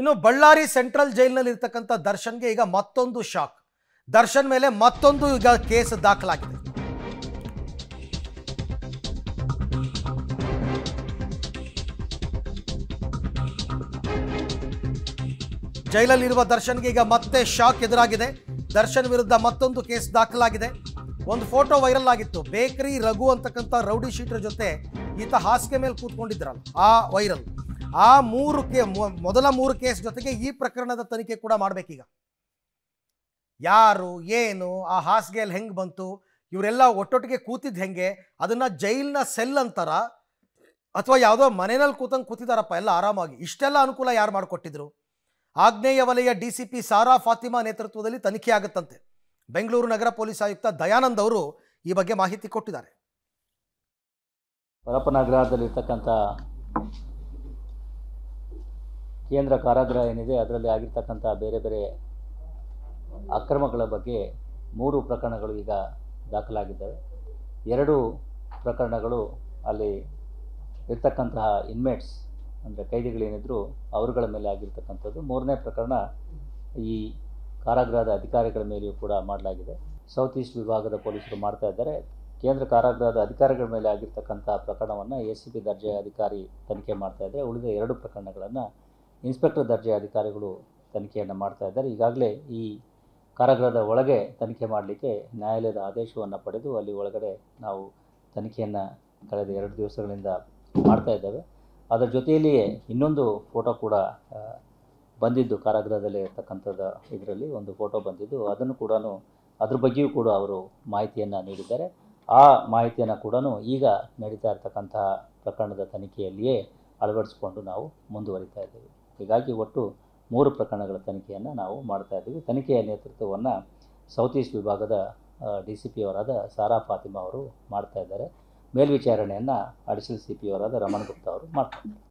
ಇನ್ನು ಬಳ್ಳಾರಿ ಸೆಂಟ್ರಲ್ ಜೈಲ್ನಲ್ಲಿ ಇರ್ತಕ್ಕಂಥ ದರ್ಶನ್ಗೆ ಈಗ ಮತ್ತೊಂದು ಶಾಕ್ ದರ್ಶನ್ ಮೇಲೆ ಮತ್ತೊಂದು ಈಗ ಕೇಸ್ ದಾಖಲಾಗಿದೆ ಜೈಲಲ್ಲಿರುವ ದರ್ಶನ್ಗೆ ಈಗ ಮತ್ತೆ ಶಾಕ್ ಎದುರಾಗಿದೆ ದರ್ಶನ್ ವಿರುದ್ಧ ಮತ್ತೊಂದು ಕೇಸ್ ದಾಖಲಾಗಿದೆ ಒಂದು ಫೋಟೋ ವೈರಲ್ ಆಗಿತ್ತು ಬೇಕರಿ ರಘು ಅಂತಕ್ಕಂಥ ರೌಡಿ ಶೀಟರ್ ಜೊತೆ ಈತ ಹಾಸಿಗೆ ಮೇಲೆ ಕೂತ್ಕೊಂಡಿದ್ರಲ್ಲ ಆ ವೈರಲ್ ಆ ಮೂರು ಕೇ ಮೊದಲ ಮೂರು ಕೇಸ್ ಜೊತೆಗೆ ಈ ಪ್ರಕರಣದ ತನಿಖೆ ಕೂಡ ಮಾಡ್ಬೇಕೀಗ ಯಾರು ಏನು ಆ ಹಾಸಿಗೆಯಲ್ಲಿ ಹೆಂಗೆ ಬಂತು ಇವರೆಲ್ಲ ಒಟ್ಟೊಟ್ಟಿಗೆ ಕೂತಿದ್ದು ಹೆಂಗೆ ಅದನ್ನು ಜೈಲಿನ ಸೆಲ್ ಅಂತಾರ ಅಥವಾ ಯಾವುದೋ ಮನೆಯಲ್ಲಿ ಕೂತಂಗೆ ಕೂತಿದಾರಪ್ಪ ಎಲ್ಲ ಆರಾಮಾಗಿ ಇಷ್ಟೆಲ್ಲ ಅನುಕೂಲ ಯಾರು ಮಾಡಿಕೊಟ್ಟಿದ್ರು ಆಗ್ನೇಯ ವಲಯ D C P Sara Fatima ನೇತೃತ್ವದಲ್ಲಿ ತನಿಖೆ ಆಗುತ್ತಂತೆ ಬೆಂಗಳೂರು ನಗರ ಪೊಲೀಸ್ ಆಯುಕ್ತ ದಯಾನಂದ್ ಅವರು ಈ ಬಗ್ಗೆ ಮಾಹಿತಿ ಕೊಟ್ಟಿದ್ದಾರೆ ಪರಪ್ಪನಗರದಲ್ಲಿರ್ತಕ್ಕಂಥ ಕೇಂದ್ರ ಕಾರಾಗೃಹ ಏನಿದೆ ಅದರಲ್ಲಿ ಆಗಿರ್ತಕ್ಕಂಥ ಬೇರೆ ಬೇರೆ ಅಕ್ರಮಗಳ ಬಗ್ಗೆ ಮೂರು ಪ್ರಕರಣಗಳು ಈಗ ದಾಖಲಾಗಿದ್ದಾವೆ ಎರಡು ಪ್ರಕರಣಗಳು ಅಲ್ಲಿ ಇರ್ತಕ್ಕಂತಹ ಇನ್ಮೇಟ್ಸ್ ಅಂದರೆ ಕೈದಿಗಳೇನಿದ್ರು ಅವರುಗಳ ಮೇಲೆ ಆಗಿರ್ತಕ್ಕಂಥದ್ದು ಮೂರನೇ ಪ್ರಕರಣ ಈ ಕಾರಾಗೃಹದ ಅಧಿಕಾರಿಗಳ ಮೇಲೆಯೂ ಕೂಡ ಮಾಡಲಾಗಿದೆ ಸೌತ್ ಈಸ್ಟ್ ವಿಭಾಗದ ಪೊಲೀಸರು ಮಾಡ್ತಾ ಇದ್ದಾರೆ ಕೇಂದ್ರ ಕಾರಾಗೃಹದ ಅಧಿಕಾರಿಗಳ ಮೇಲೆ ಆಗಿರ್ತಕ್ಕಂಥ ಪ್ರಕರಣವನ್ನು ಎಸ್ ಸಿ ಪಿ ದರ್ಜೆಯ ಅಧಿಕಾರಿ ತನಿಖೆ ಮಾಡ್ತಾ ಇದ್ದಾರೆ ಉಳಿದ ಎರಡು ಪ್ರಕರಣಗಳನ್ನು ಇನ್ಸ್ಪೆಕ್ಟರ್ ದರ್ಜೆ ಅಧಿಕಾರಿಗಳು ತನಿಖೆಯನ್ನು ಮಾಡ್ತಾ ಇದ್ದಾರೆ ಈಗಾಗಲೇ ಈ ಕಾರಾಗೃಹದ ಒಳಗೆ ತನಿಖೆ ಮಾಡಲಿಕ್ಕೆ ನ್ಯಾಯಾಲಯದ ಆದೇಶವನ್ನು ಪಡೆದು ಅಲ್ಲಿ ಒಳಗಡೆ ನಾವು ತನಿಖೆಯನ್ನು ಕಳೆದ ಎರಡು ದಿವಸಗಳಿಂದ ಮಾಡ್ತಾ ಇದ್ದೇವೆ ಅದರ ಜೊತೆಯಲ್ಲಿಯೇ ಇನ್ನೊಂದು ಫೋಟೋ ಕೂಡ ಬಂದಿದ್ದು ಕಾರಾಗೃಹದಲ್ಲಿ ಇರತಕ್ಕಂಥದ್ದು ಇದರಲ್ಲಿ ಒಂದು ಫೋಟೋ ಬಂದಿದ್ದು ಅದನ್ನು ಕೂಡ ಅದ್ರ ಬಗ್ಗೆಯೂ ಕೂಡ ಅವರು ಮಾಹಿತಿಯನ್ನು ನೀಡಿದ್ದಾರೆ ಆ ಮಾಹಿತಿಯನ್ನು ಕೂಡ ಈಗ ನಡೀತಾ ಇರ್ತಕ್ಕಂತಹ ಪ್ರಕರಣದ ತನಿಖೆಯಲ್ಲಿಯೇ ಅಳವಡಿಸಿಕೊಂಡು ನಾವು ಮುಂದುವರಿತಾ ಇದ್ದೇವೆ ಹೀಗಾಗಿ ಒಟ್ಟು ಮೂರು ಪ್ರಕರಣಗಳ ತನಿಖೆಯನ್ನು ನಾವು ಮಾಡ್ತಾ ಇದ್ದೀವಿ ತನಿಖೆಯ ನೇತೃತ್ವವನ್ನು ಸೌತ್ ಈಸ್ಟ್ ವಿಭಾಗದ ಡಿ ಸಿ ಪಿ ಅವರಾದ ಸಾರಾ ಫಾತಿಮಾ ಅವರು ಮಾಡ್ತಾ ಇದ್ದಾರೆ ಮೇಲ್ವಿಚಾರಣೆಯನ್ನು ಅಡಿಷನಲ್ ಸಿ ಪಿ ಅವರಾದ ರಮಣ್ ಗುಪ್ತಾ ಅವರು ಮಾಡ್ತಾ ಇದ್ದಾರೆ